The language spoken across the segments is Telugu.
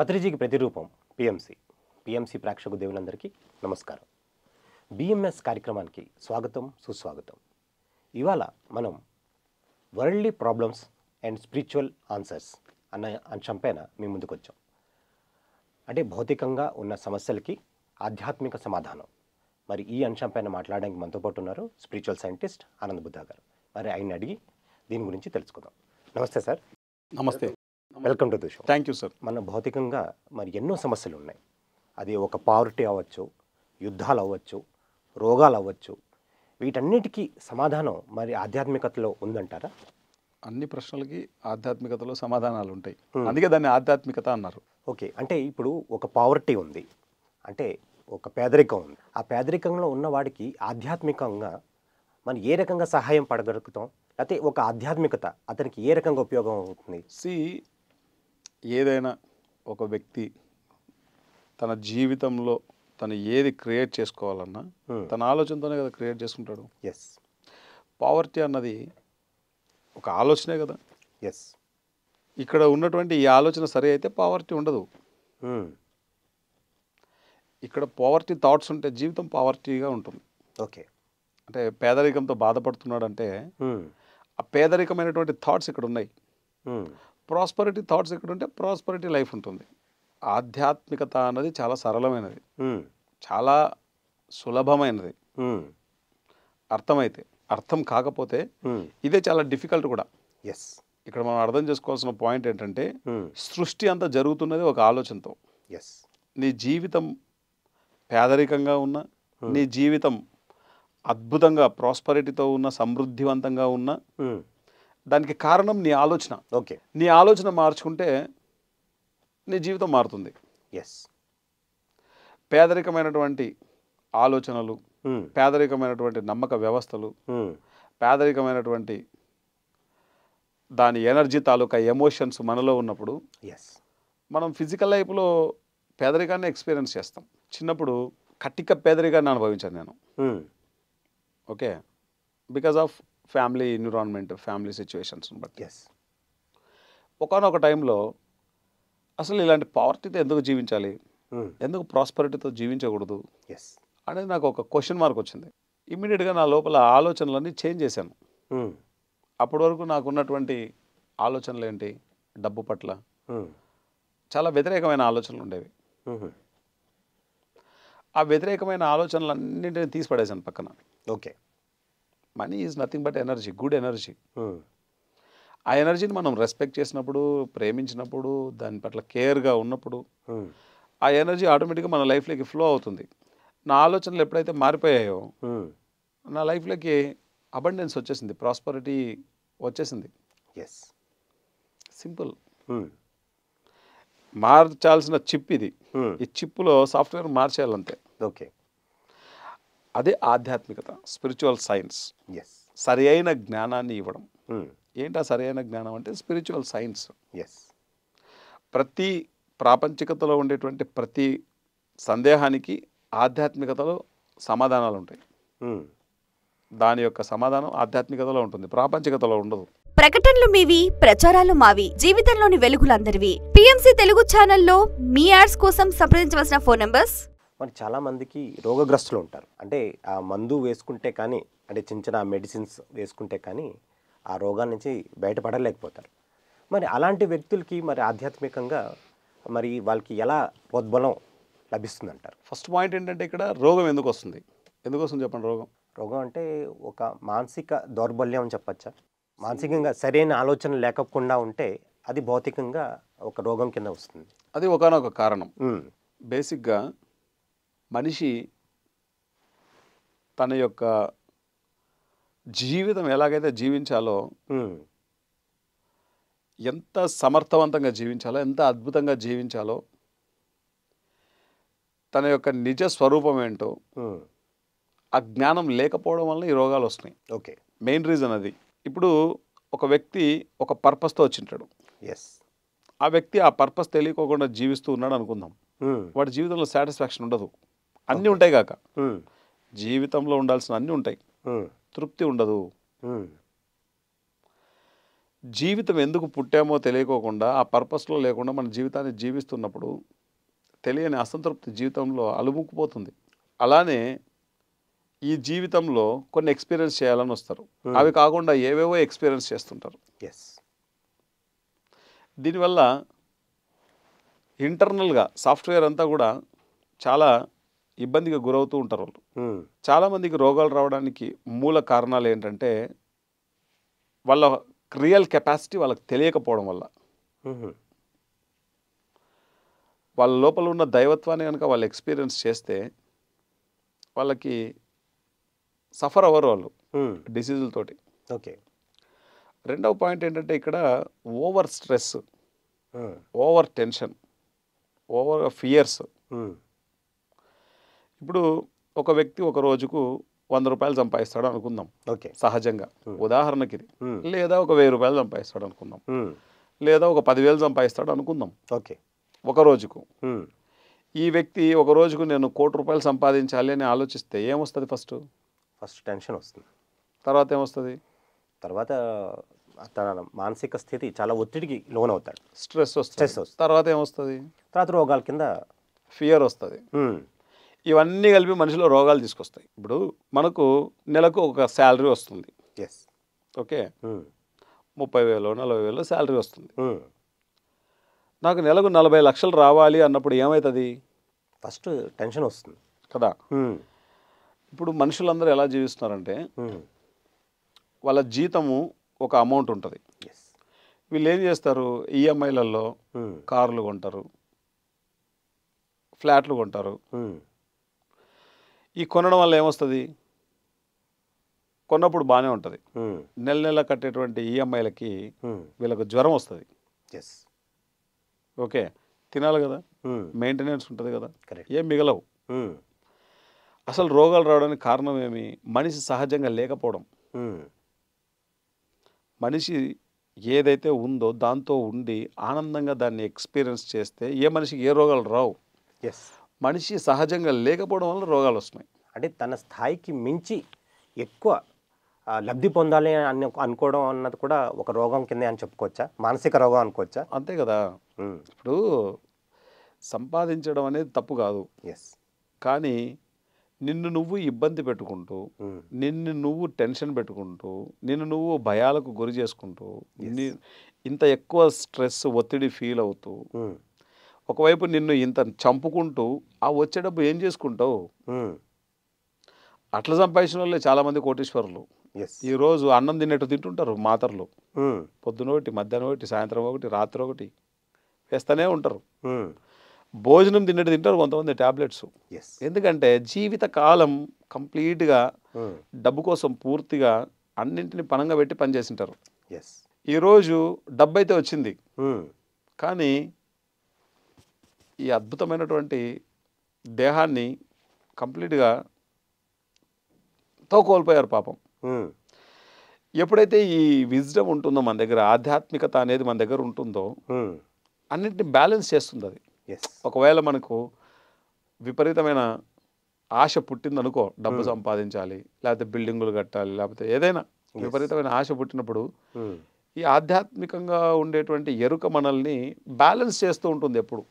పత్రిజీకి ప్రతిరూపం పిఎంసి పిఎంసి ప్రేక్షకు దేవులందరికీ నమస్కారం బిఎంఎస్ కార్యక్రమానికి స్వాగతం సుస్వాగతం ఇవాళ మనం worldly problems and spiritual answers అన్న అంశం పైన మీ ముందుకు వచ్చాం అంటే భౌతికంగా ఉన్న సమస్యలకి ఆధ్యాత్మిక సమాధానం మరి ఈ అంశం పైన మాట్లాడడానికి మనతో పాటు ఉన్నారు స్పిరిచువల్ సైంటిస్ట్ ఆనంద్ బుద్ధా గారు మరి ఆయన్ని అడిగి దీని గురించి తెలుసుకుందాం నమస్తే సార్ నమస్తే welcome to the show thank you sir మన భౌతికంగా మరి ఎన్నో సమస్యలు ఉన్నాయి అది ఒక పావర్టీ అవ్వచ్చు యుద్ధాలు అవ్వచ్చు రోగాలు అవ్వచ్చు వీటన్నిటికీ సమాధానం మరి ఆధ్యాత్మికతలో ఉందంటారా అన్ని ప్రశ్నలకి ఆధ్యాత్మికతలో సమాధానాలు ఉంటాయి hmm. అందుకే దాన్ని ఆధ్యాత్మికత అన్నారు ఓకే అంటే ఇప్పుడు ఒక పావర్టీ ఉంది అంటే ఒక పేదరికం ఉంది ఆ పేదరికంలో ఉన్నవాడికి ఆధ్యాత్మికంగా మనం ఏ రకంగా సహాయం పడగలుగుతాం లేకపోతే ఒక ఆధ్యాత్మికత అతనికి ఏ రకంగా ఉపయోగం అవుతుంది సి ఏదైనా ఒక వ్యక్తి తన జీవితంలో తను ఏది క్రియేట్ చేసుకోవాలన్నా తన ఆలోచనతోనే కదా క్రియేట్ చేసుకుంటాడు ఎస్ పావర్టీ అన్నది ఒక ఆలోచనే కదా ఎస్ ఇక్కడ ఉన్నటువంటి ఈ ఆలోచన సరే అయితే పావర్టీ ఉండదు ఇక్కడ పావర్టీ థాట్స్ ఉంటే జీవితం పావర్టీగా ఉంటుంది ఓకే అంటే పేదరికంతో బాధపడుతున్నాడు అంటే ఆ పేదరికమైనటువంటి థాట్స్ ఇక్కడ ఉన్నాయి ప్రాస్పరిటీ థాట్స్ ఎక్కడుంటే ప్రాస్పరిటీ లైఫ్ ఉంటుంది ఆధ్యాత్మికత అన్నది చాలా సరళమైనది చాలా సులభమైనది అర్థమైతే అర్థం కాకపోతే ఇదే చాలా డిఫికల్ట్ కూడా ఎస్ ఇక్కడ మనం అర్థం చేసుకోవాల్సిన పాయింట్ ఏంటంటే సృష్టి అంతా జరుగుతున్నది ఒక ఆలోచనతో ఎస్ నీ జీవితం పేదరికంగా ఉన్న నీ జీవితం అద్భుతంగా ప్రాస్పరిటీతో ఉన్న సమృద్ధివంతంగా ఉన్న దానికి కారణం నీ ఆలోచన ఓకే నీ ఆలోచన మార్చుకుంటే నీ జీవితం మారుతుంది ఎస్ పేదరికమైనటువంటి ఆలోచనలు hmm. పేదరికమైనటువంటి నమ్మక వ్యవస్థలు hmm. పేదరికమైనటువంటి దాని ఎనర్జీ తాలూకా ఎమోషన్స్ మనలో ఉన్నప్పుడు ఎస్ మనం ఫిజికల్ లైఫ్లో పేదరికాన్ని ఎక్స్పీరియన్స్ చేస్తాం చిన్నప్పుడు కట్టిక పేదరికాన్ని అనుభవించాను నేను hmm. Okay because of family environment family సిచ్యువేషన్స్ని బట్టి ఎస్ ఒకనొక టైంలో అసలు ఇలాంటి పవర్టీతో ఎందుకు జీవించాలి hmm. ఎందుకు ప్రాస్పరిటీతో జీవించకూడదు ఎస్ అనేది నాకు ఒక క్వశ్చన్ మార్క్ వచ్చింది ఇమ్మీడియట్గా నా లోపల ఆలోచనలన్నీ చేంజ్ చేశాను hmm. అప్పటి వరకు నాకు ఉన్నటువంటి ఆలోచనలు ఏంటి డబ్బు పట్ల hmm. చాలా వ్యతిరేకమైన ఆలోచనలు ఉండేవి ఆ వ్యతిరేకమైన ఆలోచనలన్నింటినీ తీసిపడేశాను పక్కన okay money is nothing but energy good energy ఆ ఎనర్జీని మనం రెస్పెక్ట్ చేసినప్పుడు ప్రేమించినప్పుడు దాని పట్ల కేర్గా ఉన్నప్పుడు hmm. ఆ ఎనర్జీ ఆటోమేటిక్గా మన లైఫ్లోకి ఫ్లో అవుతుంది నా ఆలోచనలు ఎప్పుడైతే మారిపోయాయో hmm. నా లైఫ్లోకి అబండెన్స్ వచ్చేసింది ప్రాస్పరిటీ వచ్చేసింది ఎస్ సింపుల్ hmm. మార్చాల్సిన చిప్ ఇది ఈ చిప్లో సాఫ్ట్వేర్ మార్చేయాలంతే ఓకే అదే ఆధ్యాత్మికత స్పిరిచువల్ సైన్స్ సరి అయిన జ్ఞానాన్ని ఇవ్వడం hmm. ఏంటా సరి అయిన జ్ఞానం అంటే స్పిరిచువల్ సైన్స్ ఎస్ ప్రతి ప్రాపంచికతలో ఉండేటువంటి ప్రతి సందేహానికి ఆధ్యాత్మికతలో సమాధానాలు ఉంటాయి hmm. దాని యొక్క సమాధానం ఆధ్యాత్మికతలో ఉంటుంది ప్రాపంచికతలో ఉండదు ప్రకటనలు మీవి ప్రచారాలు మావి జీవితంలోని వెలుగులందరివి పిఎంసీ తెలుగు ఛానల్లో మీ యాడ్స్ కోసం సంప్రదించవలసిన ఫోన్ నంబర్స్ మరి చాలామందికి రోగగ్రస్తులు ఉంటారు అంటే ఆ మందు వేసుకుంటే కానీ అంటే చిన్న చిన్న మెడిసిన్స్ వేసుకుంటే కానీ ఆ రోగాల నుంచి బయటపడలేకపోతారు మరి అలాంటి వ్యక్తులకి మరి ఆధ్యాత్మికంగా మరి వాళ్ళకి ఎలా ప్రోద్బలం లభిస్తుంది అంటారు ఫస్ట్ పాయింట్ ఏంటంటే ఇక్కడ రోగం ఎందుకు వస్తుంది ఎందుకు వస్తుంది చెప్పండి రోగం రోగం అంటే ఒక మానసిక దౌర్బల్యం అని చెప్పచ్చా మానసికంగా సరైన ఆలోచన లేకుండా ఉంటే అది భౌతికంగా ఒక రోగం కింద వస్తుంది అది ఒకనొక కారణం బేసిక్గా మనిషి తన యొక్క జీవితం ఎలాగైతే జీవించాలో ఎంత సమర్థవంతంగా జీవించాలో ఎంత అద్భుతంగా జీవించాలో తన యొక్క నిజ స్వరూపం ఏంటో ఆ జ్ఞానం లేకపోవడం వల్ల ఈ రోగాలు వస్తున్నాయి ఓకే మెయిన్ రీజన్ అది ఇప్పుడు ఒక వ్యక్తి ఒక పర్పస్తో వచ్చింటాడు ఎస్ ఆ వ్యక్తి ఆ పర్పస్ తెలియకోకుండా జీవిస్తూ ఉన్నాడు అనుకుందాం వాడి జీవితంలో సాటిస్ఫాక్షన్ ఉండదు అన్నీ ఉంటాయి కాక జీవితంలో ఉండాల్సిన అన్నీ ఉంటాయి తృప్తి ఉండదు జీవితం ఎందుకు పుట్టామో తెలియకోకుండా ఆ పర్పస్లో లేకుండా మన జీవితాన్ని జీవిస్తున్నప్పుడు తెలియని అసంతృప్తి జీవితంలో అలుముకుపోతుంది అలానే ఈ జీవితంలో కొన్ని ఎక్స్పీరియన్స్ చేయాలని వస్తారు అవి కాకుండా ఏవేవో ఎక్స్పీరియన్స్ చేస్తుంటారు ఎస్ దీనివల్ల ఇంటర్నల్గా సాఫ్ట్వేర్ అంతా కూడా చాలా ఇబ్బందికి గురవుతూ ఉంటారు వాళ్ళు చాలామందికి రోగాలు రావడానికి మూల కారణాలు ఏంటంటే వాళ్ళ రియల్ కెపాసిటీ వాళ్ళకి తెలియకపోవడం వల్ల వాళ్ళ లోపల ఉన్న దైవత్వాన్ని కనుక వాళ్ళు ఎక్స్పీరియన్స్ చేస్తే వాళ్ళకి సఫర్ అవ్వరు వాళ్ళు డిసీజులతోటి ఓకే రెండవ పాయింట్ ఏంటంటే ఇక్కడ over stress over tension over fears ఇప్పుడు ఒక వ్యక్తి ఒక రోజుకు వంద రూపాయలు సంపాదిస్తాడు అనుకుందాం ఓకే సహజంగా ఉదాహరణకి ఇది లేదా ఒక వెయ్యి రూపాయలు సంపాదిస్తాడు అనుకుందాం లేదా ఒక పదివేలు సంపాదిస్తాడు అనుకుందాం ఓకే ఒక రోజుకు ఈ వ్యక్తి ఒక రోజుకు నేను కోటి రూపాయలు సంపాదించాలి అని ఆలోచిస్తే ఏమొస్తుంది ఫస్ట్ ఫస్ట్ టెన్షన్ వస్తుంది తర్వాత ఏమొస్తుంది తర్వాత తన మానసిక స్థితి చాలా ఒత్తిడికి లోన్ అవుతాడు స్ట్రెస్ వస్తుంది స్ట్రెస్ వస్తుంది తర్వాత ఏమొస్తుంది తర్వాత రోగాల కింద ఫియర్ వస్తుంది ఇవన్నీ కలిపి మనిషిలో రోగాలు తీసుకొస్తాయి ఇప్పుడు మనకు నెలకు ఒక శాలరీ వస్తుంది ఎస్ ఓకే hmm. ముప్పై వేలు నలభై వేలు శాలరీ వస్తుంది hmm. నాకు నెలకు నలభై లక్షలు రావాలి అన్నప్పుడు ఏమవుతుంది ఫస్ట్ టెన్షన్ వస్తుంది కదా hmm. ఇప్పుడు మనుషులందరూ ఎలా జీవిస్తున్నారంటే వాళ్ళ జీతము ఒక అమౌంట్ ఉంటుంది వీళ్ళు ఏం చేస్తారు ఈఎంఐలలో కార్లు కొంటారు ఫ్లాట్లు కొంటారు ఈ కొనడం వల్ల ఏమొస్తుంది కొన్నప్పుడు బాగానే ఉంటుంది నెల నెల కట్టేటువంటి ఈఎంఐలకి వీళ్ళకు జ్వరం వస్తుంది ఎస్ ఓకే తినాలి కదా మెయింటెనెన్స్ ఉంటుంది కదా ఏం మిగలవు అసలు రోగాలు రావడానికి కారణం ఏమి మనిషి సహజంగా లేకపోవడం మనిషి ఏదైతే ఉందో దాంతో ఉండి ఆనందంగా దాన్ని ఎక్స్పీరియన్స్ చేస్తే ఏ మనిషికి ఏ రోగాలు రావు ఎస్ మనిషి సహజంగా లేకపోవడం వల్ల రోగాలు వస్తున్నాయి అంటే తన స్థాయికి మించి ఎక్కువ లబ్ధి పొందాలి అని అనుకోవడం అన్నది కూడా ఒక రోగం కింద అని చెప్పుకోవచ్చా మానసిక రోగం అనుకోవచ్చా అంతే కదా ఇప్పుడు సంపాదించడం అనేది తప్పు కాదు ఎస్ కానీ నిన్ను నువ్వు ఇబ్బంది పెట్టుకుంటూ నిన్ను నువ్వు టెన్షన్ పెట్టుకుంటూ నిన్ను నువ్వు భయాలకు గురి చేసుకుంటూ ఇంత ఎక్కువ స్ట్రెస్ ఒత్తిడి ఫీల్ అవుతూ ఒకవైపు నిన్ను ఇంత చంపుకుంటూ ఆ వచ్చే డబ్బు ఏం చేసుకుంటావు అట్లా సంపాదించిన వాళ్ళే చాలామంది కోటీశ్వరులు ఈరోజు అన్నం తినేట్టు తింటుంటారు మాతరలు పొద్దున ఒకటి మధ్యాహ్నం ఒకటి సాయంత్రం ఒకటి రాత్రి ఒకటి వేస్తూనే ఉంటారు భోజనం తిన్నట్టు తింటారు కొంతమంది ట్యాబ్లెట్స్ ఎందుకంటే జీవిత కాలం కంప్లీట్గా డబ్బు కోసం పూర్తిగా అన్నింటిని పనంగా పెట్టి పనిచేసింటారు ఈరోజు డబ్బు అయితే వచ్చింది కానీ ఈ అద్భుతమైనటువంటి దేహాన్ని కంప్లీట్గా తో కోల్పోయారు పాపం ఎప్పుడైతే ఈ విజ్డమ్ ఉంటుందో మన దగ్గర ఆధ్యాత్మికత అనేది మన దగ్గర ఉంటుందో అన్నింటిని బ్యాలెన్స్ చేస్తుంది అది ఒకవేళ మనకు విపరీతమైన ఆశ పుట్టిందనుకో డబ్బు సంపాదించాలి లేకపోతే బిల్డింగులు కట్టాలి లేకపోతే ఏదైనా విపరీతమైన ఆశ పుట్టినప్పుడు ఈ ఆధ్యాత్మికంగా ఉండేటువంటి ఎరుక మనల్ని బ్యాలెన్స్ చేస్తూ ఉంటుంది ఎప్పుడు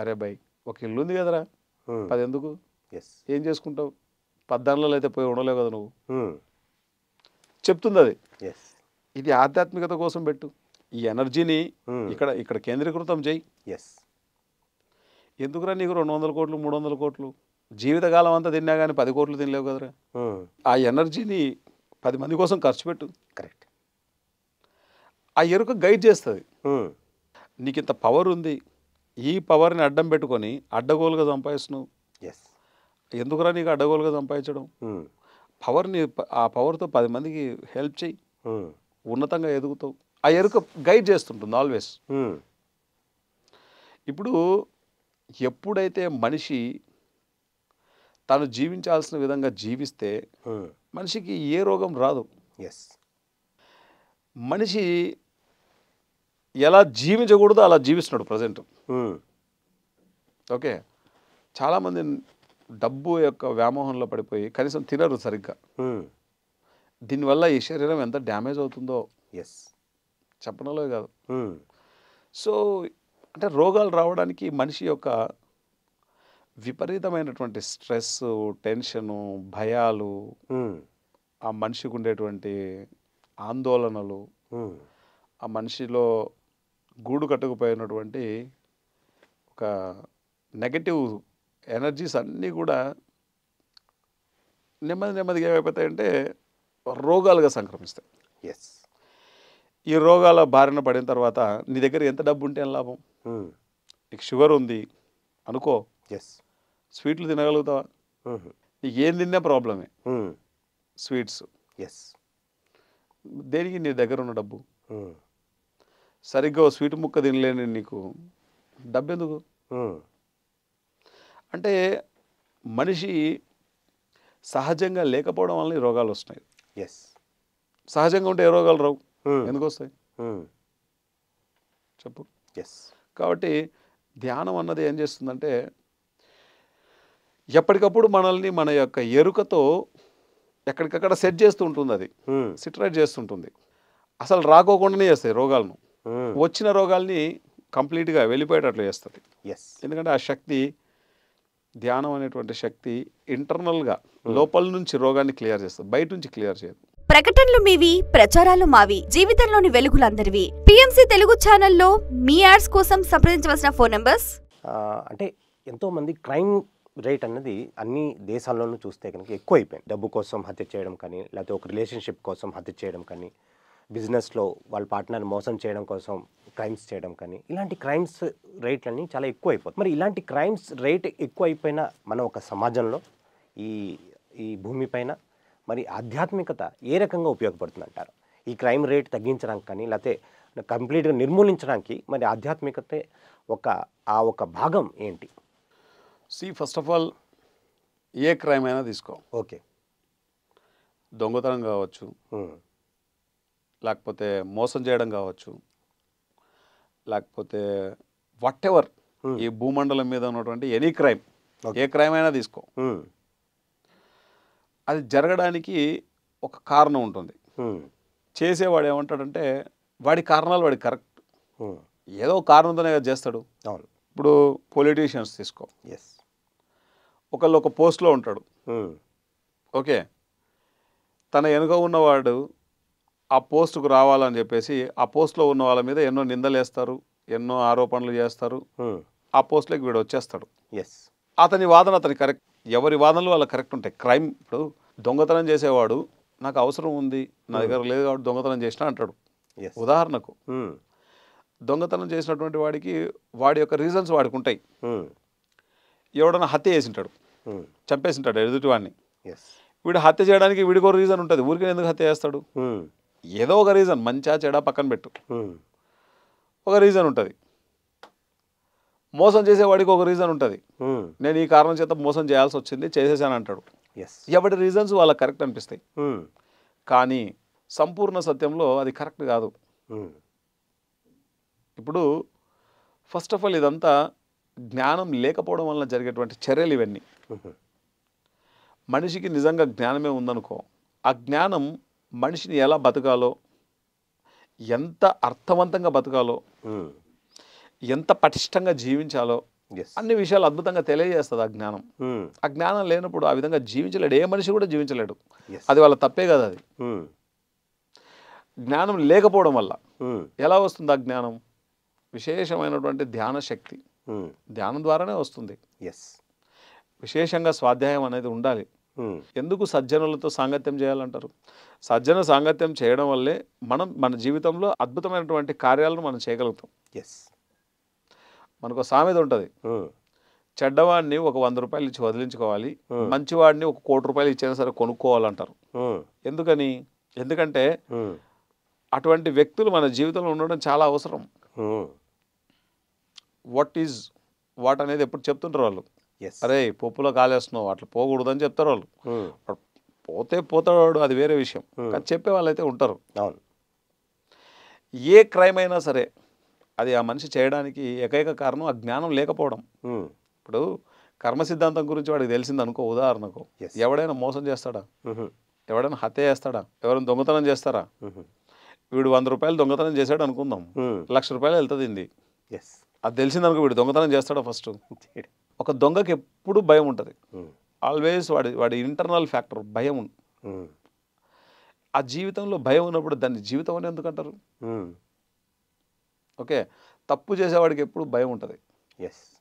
అరే బై ఒక ఇల్లు ఉంది కదరా అది ఎందుకు ఏం చేసుకుంటావు పద్దానులలో అయితే పోయి ఉండలేవు కదా నువ్వు చెప్తుంది అది ఇది ఆధ్యాత్మికత కోసం పెట్టు ఈ ఎనర్జీని ఇక్కడ ఇక్కడ కేంద్రీకృతం చేయి ఎందుకురా నీకు రెండు వందల కోట్లు మూడు వందల కోట్లు జీవితకాలం అంతా తిన్నా కానీ పది కోట్లు తినలేవు కదరా ఆ ఎనర్జీని పది మంది కోసం ఖర్చు పెట్టు కరెక్ట్ ఆ ఎరుక గైడ్ చేస్తుంది నీకు ఇంత పవర్ ఉంది ఈ పవర్ని అడ్డం పెట్టుకొని అడ్డగోలుగా సంపాదిస్తున్నావు ఎస్ ఎందుకురా నీకు అడ్డగోలుగా సంపాదించడం పవర్ని ఆ పవర్తో పది మందికి హెల్ప్ చేయి ఉన్నతంగా ఎదుగుతావు ఆ ఎరుక గైడ్ చేస్తుంటుంది ఆల్వేస్ ఇప్పుడు ఎప్పుడైతే మనిషి తను జీవించాల్సిన విధంగా జీవిస్తే మనిషికి ఏ రోగం రాదు ఎస్ మనిషి ఎలా జీవించకూడదో అలా జీవిస్తున్నాడు ప్రజెంట్ ఓకే చాలామంది డబ్బు యొక్క వ్యామోహంలో పడిపోయి కనీసం తినరు సరిగ్గా దీనివల్ల ఈ శరీరం ఎంత డ్యామేజ్ అవుతుందో ఎస్ చెప్పడంలో కాదు సో అంటే రోగాలు రావడానికి మనిషి యొక్క విపరీతమైనటువంటి స్ట్రెస్ టెన్షను భయాలు ఆ మనిషికి ఉండేటువంటి ఆందోళనలు ఆ మనిషిలో గూడు కట్టుకుపోయినటువంటి ఒక నెగటివ్ ఎనర్జీస్ అన్నీ కూడా నెమ్మది నెమ్మదిగా ఏమైపోతాయంటే రోగాలుగా సంక్రమిస్తాయి ఎస్ ఈ రోగాల బారిన పడిన తర్వాత నీ దగ్గర ఎంత డబ్బు ఉంటే లాభం hmm. నీకు షుగర్ ఉంది అనుకో ఎస్ స్వీట్లు తినగలుగుతావా hmm. నీకు ఏం తిన్నా ప్రాబ్లమే hmm. స్వీట్స్ ఎస్ దేనికి నీ దగ్గర ఉన్న డబ్బు సరిగ్గా స్వీట్ ముక్క తినలేని నీకు డబ్బెందుకు అంటే మనిషి సహజంగా లేకపోవడం వల్ల రోగాలు వస్తున్నాయి ఎస్ సహజంగా ఉంటే ఏ రోగాలు రావు ఎందుకు వస్తాయి చెప్పు ఎస్ కాబట్టి ధ్యానం అన్నది ఏం చేస్తుందంటే ఎప్పటికప్పుడు మనల్ని మన యొక్క ఎరుకతో ఎక్కడికక్కడ సెట్ చేస్తూ ఉంటుంది అది సిట్రైట్ చేస్తుంటుంది అసలు రాకోకుండానే చేస్తాయి రోగాలను వచ్చిన రోగాల్ని కంప్లీట్గా వెళ్ళిపోయేటట్లు చేస్తుంది ఎస్ ఎందుకంటే ఆ శక్తి ధ్యానం అనేటువంటి శక్తి ఇంటర్నల్గా లోపల నుంచి రోగాన్ని క్లియర్ చేస్తుంది బయట నుంచి క్లియర్ చేయదు ప్రకటనలు మీవి ప్రచారాలు మావి జీవితంలోని వెలుగులందరివి పిఎంసీ తెలుగు ఛానల్లో మీ యాడ్స్ కోసం సంప్రదించవలసిన ఫోన్ నెంబర్స్ అంటే ఎంతోమంది క్రైమ్ రేట్ అన్నది అన్ని దేశాల్లోనూ చూస్తే కనుక ఎక్కువ అయిపోయింది డబ్బు కోసం హత్య చేయడం కానీ లేకపోతే ఒక రిలేషన్షిప్ కోసం హత్య చేయడం కానీ బిజినెస్లో వాళ్ళ పార్ట్నర్ మోసం చేయడం కోసం క్రైమ్స్ చేయడం కానీ ఇలాంటి క్రైమ్స్ రేట్లన్నీ చాలా ఎక్కువ అయిపోతుంది మరి ఇలాంటి క్రైమ్స్ రేట్ ఎక్కువ అయిపోయిన మన ఒక సమాజంలో ఈ ఈ భూమిపైన మరి ఆధ్యాత్మికత ఏ రకంగా ఉపయోగపడుతుంది అంటారు ఈ క్రైమ్ రేట్ తగ్గించడానికి కానీ లేకపోతే కంప్లీట్గా నిర్మూలించడానికి మరి ఆధ్యాత్మికత ఒక ఆ ఒక భాగం ఏంటి సి ఫస్ట్ ఆఫ్ ఆల్ ఏ క్రైమ్ అయినా తీసుకో ఓకే దొంగతనం కావచ్చు లేకపోతే మోసం చేయడం కావచ్చు లేకపోతే వాటెవర్ hmm. ఈ భూమండలం మీద ఉన్నటువంటి ఎనీ క్రైమ్ ఏ క్రైమ్ అయినా తీసుకో hmm. అది జరగడానికి ఒక కారణం ఉంటుంది hmm. చేసేవాడు ఏమంటాడంటే వాడి కారణాలు వాడి కరెక్ట్ ఏదో కారణంతోనే కదా చేస్తాడు ఇప్పుడు పొలిటీషియన్స్ తీసుకో ఎస్ ఒకళ్ళు ఒక పోస్ట్లో ఉంటాడు ఓకే తన వెనుక ఉన్నవాడు ఆ పోస్టుకు రావాలని చెప్పేసి ఆ పోస్ట్లో ఉన్న వాళ్ళ మీద ఎన్నో నిందలేస్తారు ఎన్నో ఆరోపణలు చేస్తారు ఆ పోస్ట్లోకి వీడు వచ్చేస్తాడు ఎస్ అతని వాదన అతని కరెక్ట్ ఎవరి వాదనలు వాళ్ళ కరెక్ట్ ఉంటాయి క్రైమ్ ఇప్పుడు దొంగతనం చేసేవాడు నాకు అవసరం ఉంది నా hmm. దగ్గర లేదు కాబట్టి దొంగతనం చేసిన అంటాడు ఉదాహరణకు hmm. దొంగతనం చేసినటువంటి వాడికి వాడి యొక్క రీజన్స్ వాడికి ఉంటాయి hmm. ఎవడన్నా హత్య చేసింటాడు చంపేసింటాడు ఎదుటివాడిని వీడు హత్య చేయడానికి ఒక రీజన్ ఉంటుంది ఊరికే ఎందుకు హత్య చేస్తాడు ఏదో ఒక రీజన్ మంచా చెడా పక్కన పెట్టు ఒక రీజన్ ఉంటుంది మోసం చేసేవాడికి ఒక రీజన్ ఉంటుంది నేను ఈ కారణం చేత మోసం చేయాల్సి వచ్చింది చేసేసాను అంటాడు ఎవరి రీజన్స్ వాళ్ళకి కరెక్ట్ అనిపిస్తాయి కానీ సంపూర్ణ సత్యంలో అది కరెక్ట్ కాదు ఇప్పుడు ఫస్ట్ ఆఫ్ ఆల్ ఇదంతా జ్ఞానం లేకపోవడం వలన జరిగేటువంటి చర్యలు ఇవన్నీ మనిషికి నిజంగా జ్ఞానమే ఉందనుకో ఆ జ్ఞానం మనిషిని ఎలా బతకాలో ఎంత అర్థవంతంగా బతకాలో ఎంత పటిష్టంగా జీవించాలో అన్ని విషయాలు అద్భుతంగా తెలియజేస్తుంది ఆ జ్ఞానం ఆ జ్ఞానం లేనప్పుడు ఆ విధంగా జీవించలేడు ఏ మనిషి కూడా జీవించలేడు అది వాళ్ళ తప్పే కదా అది జ్ఞానం లేకపోవడం వల్ల ఎలా వస్తుంది ఆ జ్ఞానం విశేషమైనటువంటి ధ్యాన శక్తి ధ్యానం ద్వారానే వస్తుంది ఎస్ విశేషంగా స్వాధ్యాయం అనేది ఉండాలి ఎందుకు సజ్జనులతో సాంగత్యం చేయాలంటారు సజ్జన సాంగత్యం చేయడం వల్లే మనం మన జీవితంలో అద్భుతమైనటువంటి కార్యాలను మనం చేయగలుగుతాం ఎస్ మనకు సామెత ఉంటుంది చెడ్డవాడిని ఒక వంద రూపాయలు ఇచ్చి వదిలించుకోవాలి మంచివాడిని ఒక కోటి రూపాయలు ఇచ్చినా సరే కొనుక్కోవాలంటారు ఎందుకని ఎందుకంటే అటువంటి వ్యక్తులు మన జీవితంలో ఉండడం చాలా అవసరం వాట్ ఈజ్ వాట్ అనేది ఎప్పుడు చెప్తుంటారు వాళ్ళు అరే పప్పులో కాలేస్తున్నావు అట్లా పోకూడదు అని చెప్తారు వాళ్ళు పోతే పోతాడు అది వేరే విషయం కానీ చెప్పే వాళ్ళు అయితే ఉంటారు అవును ఏ క్రైమ్ అయినా సరే అది ఆ మనిషి చేయడానికి ఏకైక కారణం ఆ జ్ఞానం లేకపోవడం ఇప్పుడు కర్మ సిద్ధాంతం గురించి వాడికి తెలిసింది అనుకో ఉదాహరణకు ఎవడైనా మోసం చేస్తాడా ఎవడైనా హత్య చేస్తాడా ఎవరైనా దొంగతనం చేస్తారా వీడు వంద రూపాయలు దొంగతనం చేశాడు అనుకుందాం లక్ష రూపాయలు వెళ్తుంది ఎస్ అది తెలిసిందనుకో వీడు దొంగతనం చేస్తాడా ఫస్ట్ ఒక దొంగకి ఎప్పుడు భయం ఉంటుంది ఆల్వేస్ వాడి వాడి ఇంటర్నల్ ఫ్యాక్టర్ భయం ఆ జీవితంలో భయం ఉన్నప్పుడు దాన్ని జీవితం అని ఎందుకంటారు ఓకే తప్పు చేసేవాడికి ఎప్పుడు భయం ఉంటుంది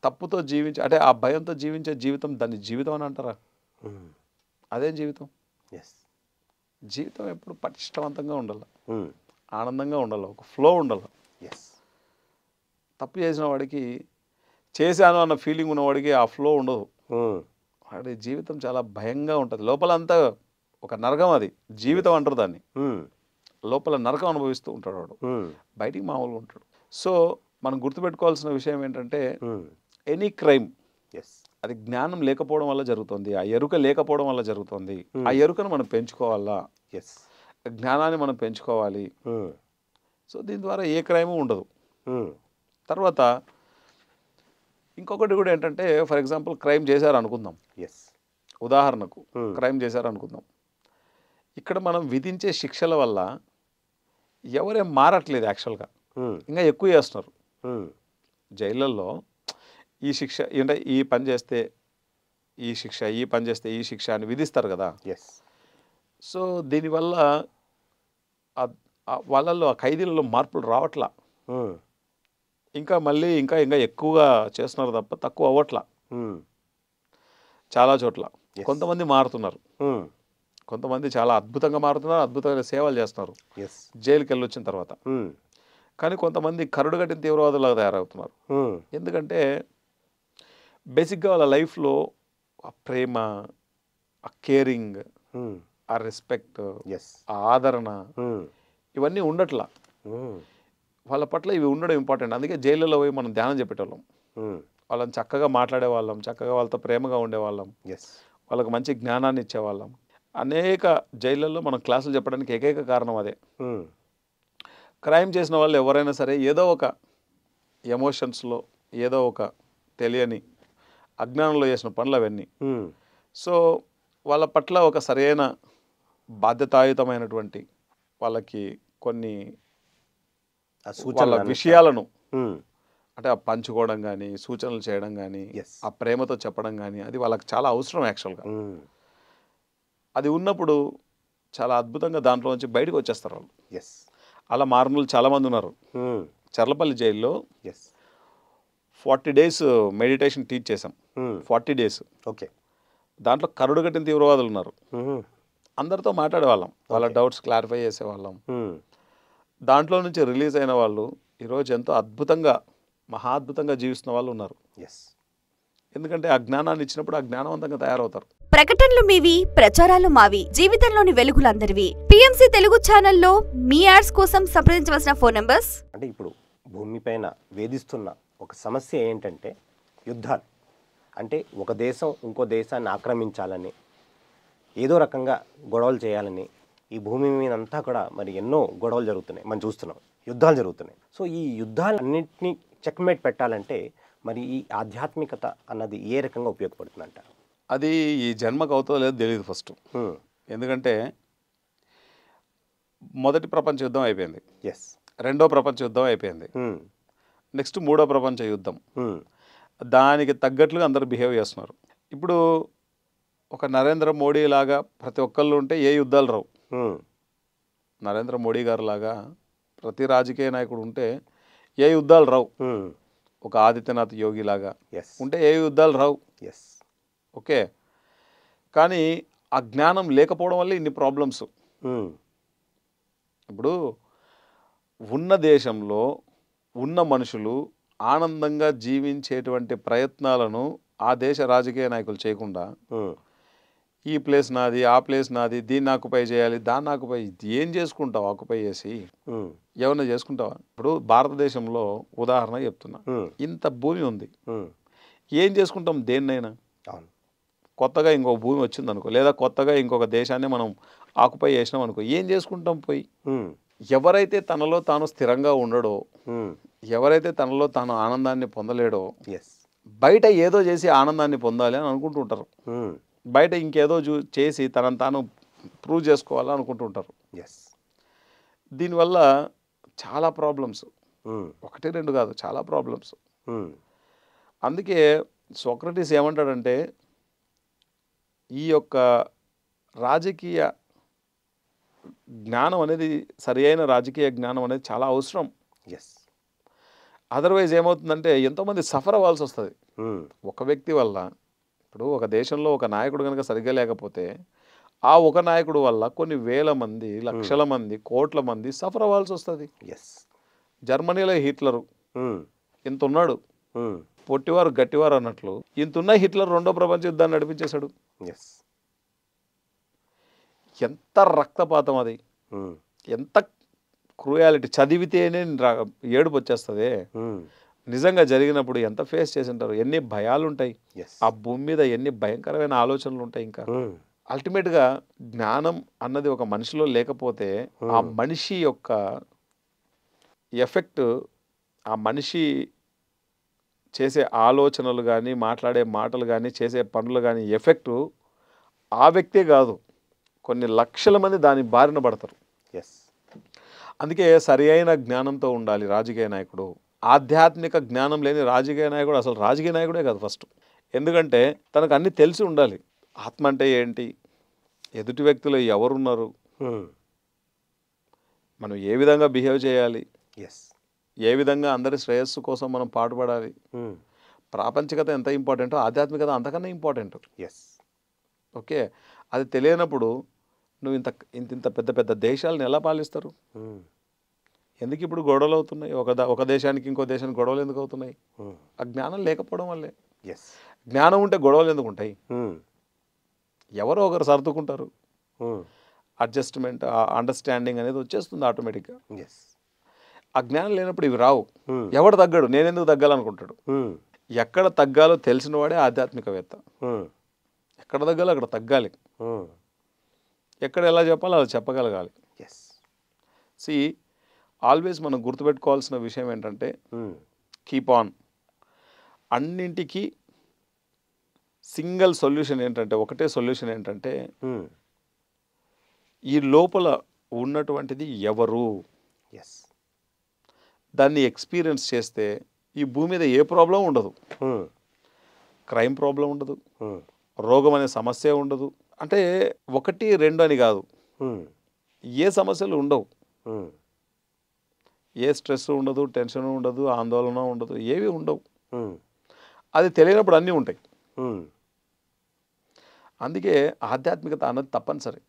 తప్పుతో జీవించే అంటే ఆ భయంతో జీవించే జీవితం దాన్ని జీవితం అని అంటారా అదే జీవితం జీవితం ఎప్పుడు పటిష్టవంతంగా ఉండాలి ఆనందంగా ఉండాలి ఒక ఫ్లో ఉండాలి తప్పు చేసిన వాడికి చేశాను అన్న ఫీలింగ్ ఉన్నవాడికి ఆ ఫ్లో ఉండదు వాడి జీవితం చాలా భయంగా ఉంటుంది లోపల అంతా ఒక నరకం అది జీవితం అంటారు దాన్ని లోపల నరకం అనుభవిస్తూ ఉంటాడు వాడు బయటికి మామూలుగా ఉంటాడు సో మనం గుర్తుపెట్టుకోవాల్సిన విషయం ఏంటంటే ఎనీ క్రైమ్ ఎస్ అది జ్ఞానం లేకపోవడం వల్ల జరుగుతుంది ఆ ఎరుక లేకపోవడం వల్ల జరుగుతుంది ఆ ఎరుకను మనం పెంచుకోవాలా ఎస్ జ్ఞానాన్ని మనం పెంచుకోవాలి సో దీని ద్వారా ఏ క్రైము ఉండదు తర్వాత ఇంకొకటి కూడా ఏంటంటే ఫర్ ఎగ్జాంపుల్ క్రైమ్ చేశారు అనుకుందాం ఎస్ ఉదాహరణకు hmm. క్రైమ్ చేశారు అనుకుందాం ఇక్కడ మనం విధించే శిక్షల వల్ల ఎవరేం మారట్లేదు యాక్చువల్గా hmm. ఇంకా ఎక్కువ చేస్తున్నారు hmm. జైళ్ళల్లో ఈ శిక్ష ఏంటంటే ఈ పని చేస్తే ఈ శిక్ష ఈ పని చేస్తే ఈ శిక్ష అని విధిస్తారు కదా ఎస్ సో దీనివల్ల వాళ్ళల్లో ఆ ఖైదీలలో మార్పులు రావట్లా ఇంకా మళ్ళీ ఇంకా ఇంకా ఎక్కువగా చేస్తున్నారు తప్ప తక్కువ అవ్వట్లా చాలా చోట్ల కొంతమంది మారుతున్నారు కొంతమంది చాలా అద్భుతంగా మారుతున్నారు అద్భుతమైన సేవలు చేస్తున్నారు జైలుకి వెళ్ళి వచ్చిన తర్వాత కానీ కొంతమంది కరుడు కట్టిన తీవ్రవాదులాగా తయారవుతున్నారు ఎందుకంటే బేసిక్గా వాళ్ళ లైఫ్లో ఆ ప్రేమ ఆ కేరింగ్ ఆ రెస్పెక్ట్ ఆ ఆదరణ ఇవన్నీ ఉండట్లా వాళ్ళ పట్ల ఇవి ఉండడం ఇంపార్టెంట్ అందుకే జైళ్ళలో పోయి మనం ధ్యానం చెప్పేటోళ్ళం వాళ్ళని చక్కగా మాట్లాడేవాళ్ళం చక్కగా వాళ్ళతో ప్రేమగా ఉండేవాళ్ళం వాళ్ళకి మంచి జ్ఞానాన్ని ఇచ్చేవాళ్ళం అనేక జైళ్ళల్లో మనం క్లాసులు చెప్పడానికి ఏకైక కారణం అదే క్రైమ్ చేసిన వాళ్ళు ఎవరైనా సరే ఏదో ఒక ఎమోషన్స్లో ఏదో ఒక తెలియని అజ్ఞానంలో చేసిన పనులు అవన్నీ సో వాళ్ళ పట్ల ఒక సరైన బాధ్యతాయుతమైనటువంటి వాళ్ళకి కొన్ని వాళ్ళ విషయాలను అంటే పంచుకోవడం కానీ సూచనలు చేయడం కానీ ఆ ప్రేమతో చెప్పడం కానీ అది వాళ్ళకి చాలా అవసరం యాక్చువల్గా అది ఉన్నప్పుడు చాలా అద్భుతంగా దాంట్లో నుంచి బయటకు వచ్చేస్తారు వాళ్ళు ఎస్ అలా మారుమూలు చాలామంది ఉన్నారు చర్లపల్లి జైల్లో yes forty days meditation teach చేసాం ఫార్టీ డేస్ ఓకే దాంట్లో కరుడు కట్టిన తీవ్రవాదులు ఉన్నారు అందరితో మాట్లాడేవాళ్ళం వాళ్ళ డౌట్స్ క్లారిఫై చేసేవాళ్ళం దాంట్లో నుంచి రిలీజ్ అయిన వాళ్ళు ఈరోజు ఎంతో అద్భుతంగా అద్భుతంగా జీవిస్తున్న వాళ్ళు ఉన్నారు ఎస్ ఎందుకంటే ఆ జ్ఞానాన్ని ఇచ్చినప్పుడు ఆ జ్ఞానవంతంగా తయారవుతారు ప్రకటనలు మీవి ప్రచారాలు మావి జీవితంలోని వెలుగులందరివి పిఎంసీ తెలుగు ఛానల్లో మీ యాడ్స్ కోసం సంప్రదించవలసిన ఫోన్ నెంబర్స్ అంటే ఇప్పుడు భూమిపైన వేధిస్తున్న ఒక సమస్య ఏంటంటే యుద్ధాలు అంటే ఒక దేశం ఇంకో దేశాన్ని ఆక్రమించాలని ఏదో రకంగా గొడవలు చేయాలని ఈ భూమి మీద అంతా కూడా మరి ఎన్నో గొడవలు జరుగుతున్నాయి మనం చూస్తున్నాం యుద్ధాలు జరుగుతున్నాయి సో ఈ యుద్ధాలన్నింటినీ చెక్మేట్ పెట్టాలంటే మరి ఈ ఆధ్యాత్మికత అన్నది ఏ రకంగా ఉపయోగపడుతుందంట అది ఈ జన్మకు అవుతుందో లేదో తెలియదు ఫస్ట్ ఎందుకంటే మొదటి ప్రపంచ యుద్ధం అయిపోయింది ఎస్ రెండో ప్రపంచ యుద్ధం అయిపోయింది నెక్స్ట్ మూడో ప్రపంచ యుద్ధం దానికి తగ్గట్లుగా అందరూ బిహేవ్ చేస్తున్నారు ఇప్పుడు ఒక నరేంద్ర మోడీ లాగా ప్రతి ఒక్కళ్ళు ఉంటే ఏ యుద్ధాలు రావు నరేంద్ర మోడీ గారు లాగా ప్రతి రాజకీయ నాయకుడు ఉంటే ఏ యుద్ధాలు రావు ఒక ఆదిత్యనాథ్ యోగి లాగా ఉంటే ఏ యుద్ధాలు రావు ఎస్ ఓకే కానీ ఆ జ్ఞానం లేకపోవడం వల్ల ఇన్ని ప్రాబ్లమ్స్ ఇప్పుడు ఉన్న దేశంలో ఉన్న మనుషులు ఆనందంగా జీవించేటువంటి ప్రయత్నాలను ఆ దేశ రాజకీయ నాయకులు చేయకుండా ఈ ప్లేస్ నాది ఆ ప్లేస్ నాది దీన్ని ఆక్యుపై చేయాలి దాన్ని ఆక్యుపై ఏం చేసుకుంటావు ఆక్యుపై చేసి ఏమన్నా చేసుకుంటావా ఇప్పుడు భారతదేశంలో ఉదాహరణ చెప్తున్నా ఇంత భూమి ఉంది ఏం చేసుకుంటాం దేన్నైనా కొత్తగా ఇంకొక భూమి వచ్చింది అనుకో లేదా కొత్తగా ఇంకొక దేశాన్ని మనం ఆకుపై చేసినాం అనుకో ఏం చేసుకుంటాం పోయి ఎవరైతే తనలో తాను స్థిరంగా ఉండడో ఎవరైతే తనలో తాను ఆనందాన్ని పొందలేడో బయట ఏదో చేసి ఆనందాన్ని పొందాలి అని అనుకుంటుంటారు బయట ఇంకేదో చూ చేసి తనను తాను ప్రూవ్ చేసుకోవాలనుకుంటుంటారు ఎస్ దీనివల్ల చాలా ప్రాబ్లమ్స్ hmm. ఒకటి రెండు కాదు చాలా ప్రాబ్లమ్స్ hmm. అందుకే సోక్రటీస్ ఏమంటాడంటే ఈ యొక్క రాజకీయ జ్ఞానం అనేది సరి అయిన రాజకీయ జ్ఞానం అనేది చాలా అవసరం ఎస్ అదర్వైజ్ ఏమవుతుందంటే ఎంతోమంది సఫర్ అవ్వాల్సి వస్తుంది hmm. ఒక వ్యక్తి వల్ల ఇప్పుడు ఒక దేశంలో ఒక నాయకుడు కనుక సరిగ్గా లేకపోతే ఆ ఒక నాయకుడు వల్ల కొన్ని వేల మంది లక్షల మంది కోట్ల మంది సఫర్ అవ్వాల్సి వస్తుంది ఎస్ జర్మనీలో హిట్లరు ఇంత ఉన్నాడు పొట్టివారు గట్టివారు అన్నట్లు ఇంతున్న హిట్లర్ రెండో ప్రపంచ యుద్ధాన్ని నడిపించేశాడు ఎస్ ఎంత రక్తపాతం అది ఎంత క్రూయాలిటీ చదివితేనే ఏడుపు వచ్చేస్తుంది నిజంగా జరిగినప్పుడు ఎంత ఫేస్ చేసి ఉంటారు ఎన్ని భయాలు ఉంటాయి ఆ భూమి మీద ఎన్ని భయంకరమైన ఆలోచనలు ఉంటాయి ఇంకా hmm. అల్టిమేట్గా జ్ఞానం అన్నది ఒక మనిషిలో లేకపోతే hmm. ఆ మనిషి యొక్క ఎఫెక్ట్ ఆ మనిషి చేసే ఆలోచనలు కానీ మాట్లాడే మాటలు కానీ చేసే పనులు కానీ ఎఫెక్టు ఆ వ్యక్తే కాదు కొన్ని లక్షల మంది దాని బారిన పడతారు ఎస్ అందుకే సరి అయిన జ్ఞానంతో ఉండాలి రాజకీయ నాయకుడు ఆధ్యాత్మిక జ్ఞానం లేని రాజకీయ నాయకుడు అసలు రాజకీయ నాయకుడే కాదు ఫస్ట్ ఎందుకంటే తనకు అన్నీ తెలిసి ఉండాలి ఆత్మ అంటే ఏంటి ఎదుటి వ్యక్తులు ఎవరున్నారు hmm. మనం ఏ విధంగా బిహేవ్ చేయాలి ఎస్ ఏ విధంగా అందరి శ్రేయస్సు కోసం మనం పాటుపడాలి hmm. ప్రాపంచికత ఎంత ఇంపార్టెంటో ఆధ్యాత్మికత అంతకన్నా ఇంపార్టెంట్ ఎస్ ఓకే అది తెలియనప్పుడు నువ్వు ఇంత ఇంత పెద్ద పెద్ద దేశాలను ఎలా పాలిస్తారు hmm. ఎందుకు ఇప్పుడు గొడవలు అవుతున్నాయి ఒక ఒక దేశానికి ఇంకో దేశానికి గొడవలు ఎందుకు అవుతున్నాయి ఆ జ్ఞానం లేకపోవడం వల్లే ఎస్ జ్ఞానం ఉంటే గొడవలు ఎందుకు ఉంటాయి ఎవరో ఒకరు సర్దుకుంటారు అడ్జస్ట్మెంట్ అండర్స్టాండింగ్ అనేది వచ్చేస్తుంది ఆటోమేటిక్గా ఎస్ ఆ జ్ఞానం లేనప్పుడు ఇవి రావు ఎవడు తగ్గాడు ఎందుకు తగ్గాలనుకుంటాడు ఎక్కడ తగ్గాలో తెలిసిన వాడే ఆధ్యాత్మికవేత్త ఎక్కడ తగ్గాలో అక్కడ తగ్గాలి ఎక్కడ ఎలా చెప్పాలో అలా చెప్పగలగాలి ఎస్ సి ఆల్వేస్ మనం గుర్తుపెట్టుకోవాల్సిన విషయం ఏంటంటే కీప్ ఆన్ అన్నింటికి సింగిల్ సొల్యూషన్ ఏంటంటే ఒకటే సొల్యూషన్ ఏంటంటే ఈ లోపల ఉన్నటువంటిది ఎవరు ఎస్ దాన్ని ఎక్స్పీరియన్స్ చేస్తే ఈ భూమి మీద ఏ ప్రాబ్లం ఉండదు క్రైమ్ ప్రాబ్లం ఉండదు రోగం అనే సమస్య ఉండదు అంటే ఒకటి రెండు అని కాదు ఏ సమస్యలు ఉండవు ఏ స్ట్రెస్ ఉండదు టెన్షన్ ఉండదు ఆందోళన ఉండదు ఏవి ఉండవు అది తెలియనప్పుడు అన్నీ ఉంటాయి అందుకే ఆధ్యాత్మికత అన్నది తప్పనిసరి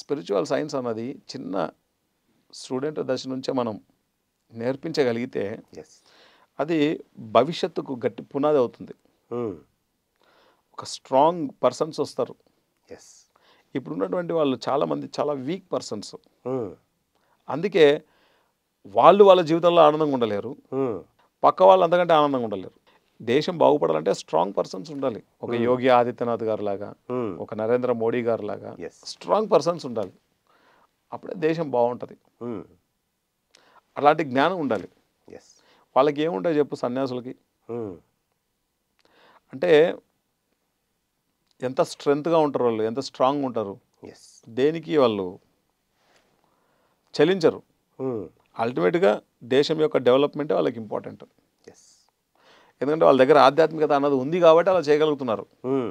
స్పిరిచువల్ సైన్స్ అన్నది చిన్న స్టూడెంట్ దశ నుంచే మనం నేర్పించగలిగితే అది భవిష్యత్తుకు గట్టి పునాది అవుతుంది ఒక స్ట్రాంగ్ పర్సన్స్ వస్తారు ఎస్ ఇప్పుడున్నటువంటి వాళ్ళు చాలామంది చాలా వీక్ పర్సన్స్ అందుకే వాళ్ళు వాళ్ళ జీవితంలో ఆనందంగా ఉండలేరు పక్క వాళ్ళు అంతకంటే ఆనందంగా ఉండలేరు దేశం బాగుపడాలంటే స్ట్రాంగ్ పర్సన్స్ ఉండాలి ఒక యోగి ఆదిత్యనాథ్ గారు లాగా ఒక నరేంద్ర మోడీ గారు లాగా స్ట్రాంగ్ పర్సన్స్ ఉండాలి అప్పుడే దేశం బాగుంటుంది అలాంటి జ్ఞానం ఉండాలి వాళ్ళకి ఏముంటాయి చెప్పు సన్యాసులకి అంటే ఎంత స్ట్రెంగ్త్గా ఉంటారు వాళ్ళు ఎంత స్ట్రాంగ్ ఉంటారు దేనికి వాళ్ళు చలించరు అల్టిమేట్గా దేశం యొక్క డెవలప్మెంటే వాళ్ళకి ఇంపార్టెంట్ ఎస్ ఎందుకంటే వాళ్ళ దగ్గర ఆధ్యాత్మికత అన్నది ఉంది కాబట్టి అలా చేయగలుగుతున్నారు hmm.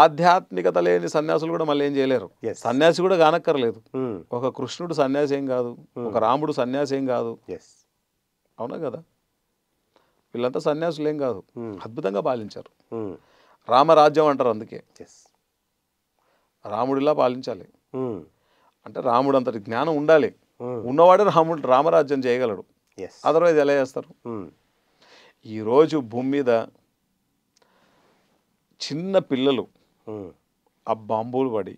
ఆధ్యాత్మికత లేని సన్యాసులు కూడా మళ్ళీ ఏం చేయలేరు సన్యాసి కూడా కానక్కర్లేదు hmm. ఒక కృష్ణుడు సన్యాసి ఏం కాదు hmm. ఒక రాముడు సన్యాసి ఏం కాదు ఎస్ అవునా కదా వీళ్ళంతా సన్యాసులు ఏం కాదు అద్భుతంగా పాలించారు రామరాజ్యం అంటారు అందుకే రాముడిలా పాలించాలి అంటే రాముడు అంతటి జ్ఞానం ఉండాలి Hmm. ఉన్నవాడే రాముడు రామరాజ్యం చేయగలడు అదర్వైజ్ ఎలా చేస్తారు hmm. ఈరోజు భూమి మీద చిన్న పిల్లలు hmm. ఆ బాంబులు పడి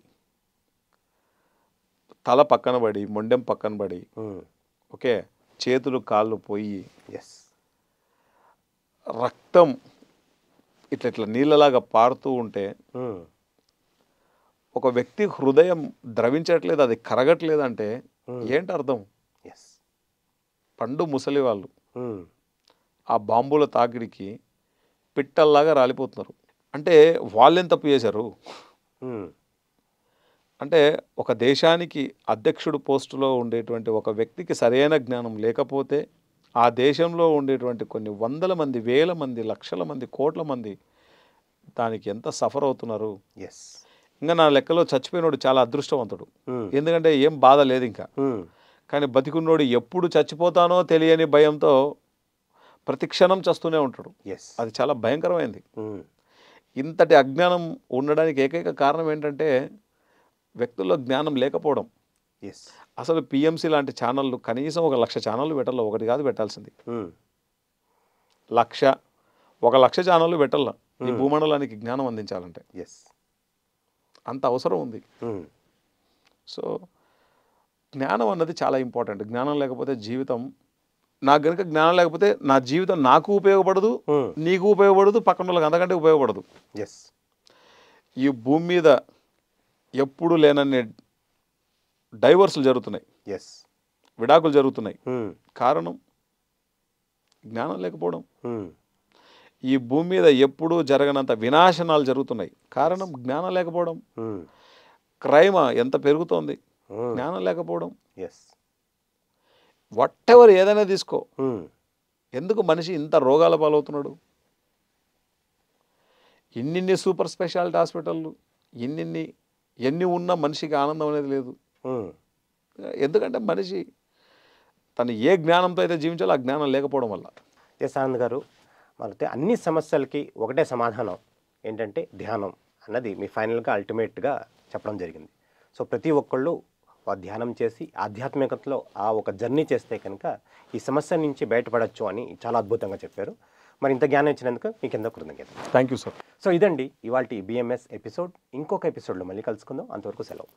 తల పక్కన పడి మొండెం పక్కన పడి ఓకే చేతులు కాళ్ళు పోయి ఎస్ రక్తం ఇట్లా ఇట్లా నీళ్ళలాగా పారుతూ ఉంటే ఒక వ్యక్తి హృదయం ద్రవించట్లేదు అది కరగట్లేదంటే Hmm. ఏంటి అర్థం ఎస్ పండు ముసలి వాళ్ళు hmm. ఆ బాంబుల తాకిడికి పిట్టల్లాగా రాలిపోతున్నారు అంటే వాళ్ళేం తప్పు చేశారు hmm. అంటే ఒక దేశానికి అధ్యక్షుడు పోస్టులో ఉండేటువంటి ఒక వ్యక్తికి సరైన జ్ఞానం లేకపోతే ఆ దేశంలో ఉండేటువంటి కొన్ని వందల మంది వేల మంది లక్షల మంది కోట్ల మంది దానికి ఎంత సఫర్ అవుతున్నారు ఎస్ ఇంకా నా లెక్కలో చచ్చిపోయినోడు చాలా అదృష్టవంతుడు ఎందుకంటే ఏం బాధ లేదు ఇంకా కానీ బతికున్నోడు ఎప్పుడు చచ్చిపోతానో తెలియని భయంతో ప్రతి క్షణం చస్తూనే ఉంటాడు అది చాలా భయంకరమైంది ఇంతటి అజ్ఞానం ఉండడానికి ఏకైక కారణం ఏంటంటే వ్యక్తుల్లో జ్ఞానం లేకపోవడం అసలు పిఎంసి లాంటి ఛానళ్ళు కనీసం ఒక లక్ష ఛానళ్ళు పెట్టాలి ఒకటి కాదు పెట్టాల్సింది లక్ష ఒక లక్ష ఛానళ్ళు పెట్టాల ఈ భూమండలానికి జ్ఞానం అందించాలంటే ఎస్ అంత అవసరం ఉంది సో జ్ఞానం అన్నది చాలా ఇంపార్టెంట్ జ్ఞానం లేకపోతే జీవితం నాకు కనుక జ్ఞానం లేకపోతే నా జీవితం నాకు ఉపయోగపడదు నీకు ఉపయోగపడదు పక్కన వాళ్ళకి అంతకంటే ఉపయోగపడదు ఎస్ ఈ భూమి మీద ఎప్పుడు లేనన్ని డైవర్సులు జరుగుతున్నాయి ఎస్ విడాకులు జరుగుతున్నాయి కారణం జ్ఞానం లేకపోవడం ఈ భూమి మీద ఎప్పుడూ జరగనంత వినాశనాలు జరుగుతున్నాయి కారణం జ్ఞానం లేకపోవడం hmm. క్రైమ్ ఎంత పెరుగుతోంది hmm. జ్ఞానం లేకపోవడం ఎస్ వాట్ ఎవర్ ఏదైనా తీసుకో hmm. ఎందుకు మనిషి ఇంత రోగాల పాలవుతున్నాడు ఇన్నిన్ని సూపర్ స్పెషాలిటీ హాస్పిటళ్ళు ఇన్నిన్ని ఎన్ని ఉన్నా మనిషికి ఆనందం అనేది లేదు ఎందుకంటే మనిషి తను ఏ జ్ఞానంతో అయితే జీవించాలో ఆ జ్ఞానం లేకపోవడం వల్ల ఎస్ ఆనంద్ గారు వాళ్ళతో అన్ని సమస్యలకి ఒకటే సమాధానం ఏంటంటే ధ్యానం అన్నది మీ ఫైనల్గా అల్టిమేట్గా చెప్పడం జరిగింది సో ప్రతి ఒక్కళ్ళు ధ్యానం చేసి ఆధ్యాత్మికతలో ఆ ఒక జర్నీ చేస్తే కనుక ఈ సమస్య నుంచి బయటపడచ్చు అని చాలా అద్భుతంగా చెప్పారు మరి ఇంత జ్ఞానం ఇచ్చినందుకు మీకు ఎంతో కృతజ్ఞత థ్యాంక్ యూ సార్ సో ఇదండి ఇవాళ బిఎంఎస్ ఎపిసోడ్ ఇంకొక ఎపిసోడ్లో మళ్ళీ కలుసుకుందాం అంతవరకు సెలవు